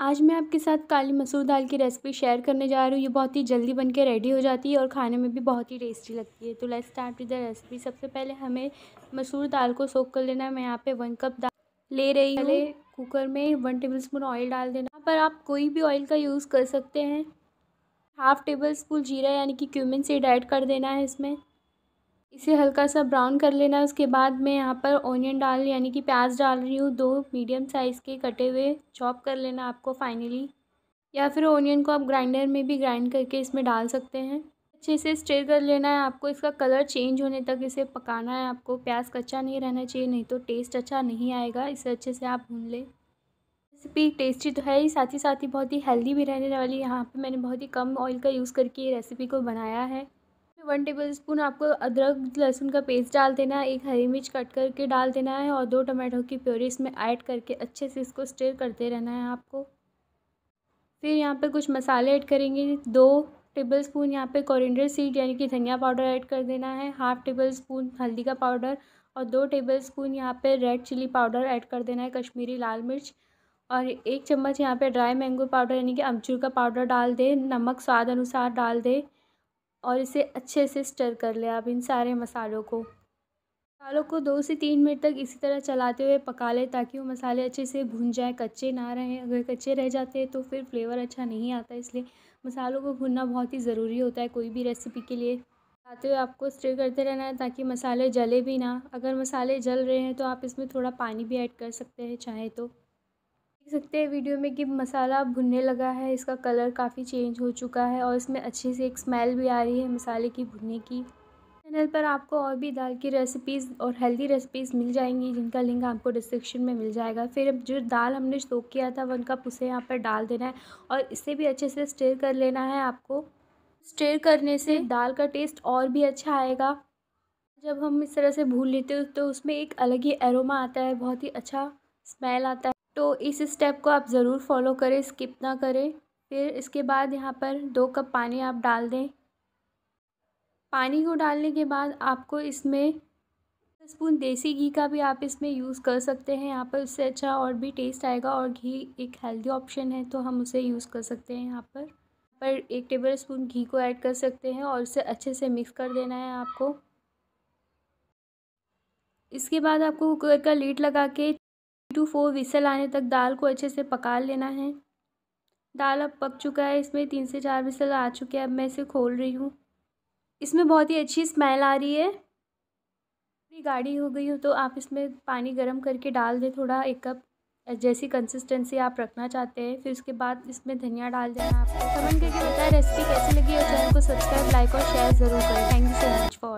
आज मैं आपके साथ काली मसूर दाल की रेसिपी शेयर करने जा रही हूँ ये बहुत ही जल्दी बन के रेडी हो जाती है और खाने में भी बहुत ही टेस्टी लगती है तो let's start with the recipe सबसे पहले हमें मसूर दाल को सोख कर लेना है मैं यहाँ पे वन कप दाल ले रही हूँ पहले कुकर में वन टेबल स्पून ऑयल डाल देना यहाँ पर आप कोई भी ऑयल का यूज़ कर सकते हैं हाफ़ टेबल स्पून जीरा यानी कि क्यूमिन सीड ऐड कर देना है इसमें इसे हल्का सा ब्राउन कर लेना है उसके बाद मैं यहाँ पर ओनियन डाल यानी कि प्याज डाल रही हूँ दो मीडियम साइज़ के कटे हुए चॉप कर लेना आपको फाइनली या फिर ओनियन को आप ग्राइंडर में भी ग्राइंड करके इसमें डाल सकते हैं अच्छे से स्टेयर कर लेना है आपको इसका कलर चेंज होने तक इसे पकाना है आपको प्याज कच्चा नहीं रहना चाहिए नहीं तो टेस्ट अच्छा नहीं आएगा इसे अच्छे से आप भून लें रेसिपी टेस्टी तो है ही साथ ही साथ ही बहुत ही हेल्दी भी रहने वाली यहाँ पे मैंने बहुत ही कम ऑयल का यूज़ करके ये रेसिपी को बनाया है वन टेबल स्पून आपको अदरक लहसुन का पेस्ट डाल देना है एक हरी मिर्च कट करके डाल देना है और दो टमाटो की प्योरी इसमें ऐड करके अच्छे से इसको स्टिर करते रहना है आपको फिर यहाँ पर कुछ मसाले ऐड करेंगे दो टेबल स्पून यहाँ पर कॉरिंडर सीड यानी कि धनिया पाउडर ऐड कर देना है हाफ़ टेबल स्पून हल्दी का पाउडर और दो टेबल स्पून यहाँ पर रेड चिली पाउडर ऐड कर देना है कश्मीरी लाल मिर्च और एक चम्मच यहाँ पे ड्राई मैंगो पाउडर यानी कि अमचूर का पाउडर डाल दें नमक स्वाद अनुसार डाल दें और इसे अच्छे से स्टर कर लें आप इन सारे मसालों को मसालों को दो से तीन मिनट तक इसी तरह चलाते हुए पका लें ताकि वो मसाले अच्छे से भुन जाए कच्चे ना रहें अगर कच्चे रह जाते हैं तो फिर फ्लेवर अच्छा नहीं आता इसलिए मसालों को भुनना बहुत ही ज़रूरी होता है कोई भी रेसिपी के लिए आते हुए आपको स्टे करते रहना है ताकि मसाले जले भी ना अगर मसाले जल रहे हैं तो आप इसमें थोड़ा पानी भी ऐड कर सकते हैं चाहे तो देख सकते हैं वीडियो में कि मसाला भुनने लगा है इसका कलर काफ़ी चेंज हो चुका है और इसमें अच्छे से एक स्मेल भी आ रही है मसाले की भुनने की चैनल पर आपको और भी दाल की रेसिपीज़ और हेल्दी रेसिपीज़ मिल जाएंगी जिनका लिंक आपको डिस्क्रिप्शन में मिल जाएगा फिर अब जो दाल हमने स्टोक किया था उनका उसे यहाँ पर डाल देना है और इसे भी अच्छे से स्टेयर कर लेना है आपको स्टेयर करने से हम्म। दाल का टेस्ट और भी अच्छा आएगा जब हम इस तरह से भून लेते हो तो उसमें एक अलग ही एरोमा आता है बहुत ही अच्छा स्मेल आता है तो इस स्टेप को आप ज़रूर फॉलो करें स्किप ना करें फिर इसके बाद यहाँ पर दो कप पानी आप डाल दें पानी को डालने के बाद आपको इसमें स्पून देसी घी का भी आप इसमें यूज़ कर सकते हैं यहाँ पर उससे अच्छा और भी टेस्ट आएगा और घी एक हेल्दी ऑप्शन है तो हम उसे यूज़ कर सकते हैं यहाँ पर पर एक टेबल स्पून घी को ऐड कर सकते हैं और उसे अच्छे से मिक्स कर देना है आपको इसके बाद आपको कुकर का लीड लगा के टू फोर विसल आने तक दाल को अच्छे से पका लेना है दाल अब पक चुका है इसमें तीन से चार विसल आ चुके हैं अब मैं इसे खोल रही हूँ इसमें बहुत ही अच्छी स्मेल आ रही है पूरी गाढ़ी हो गई हो तो आप इसमें पानी गर्म करके डाल दें थोड़ा एक कप जैसी कंसिस्टेंसी आप रखना चाहते हैं फिर उसके बाद इसमें धनिया डाल देना आपको कमेंट करके बताएं रेसिपी कैसी लगी और चैनल को सब्सक्राइब लाइक और शेयर ज़रूर करें thank you so much for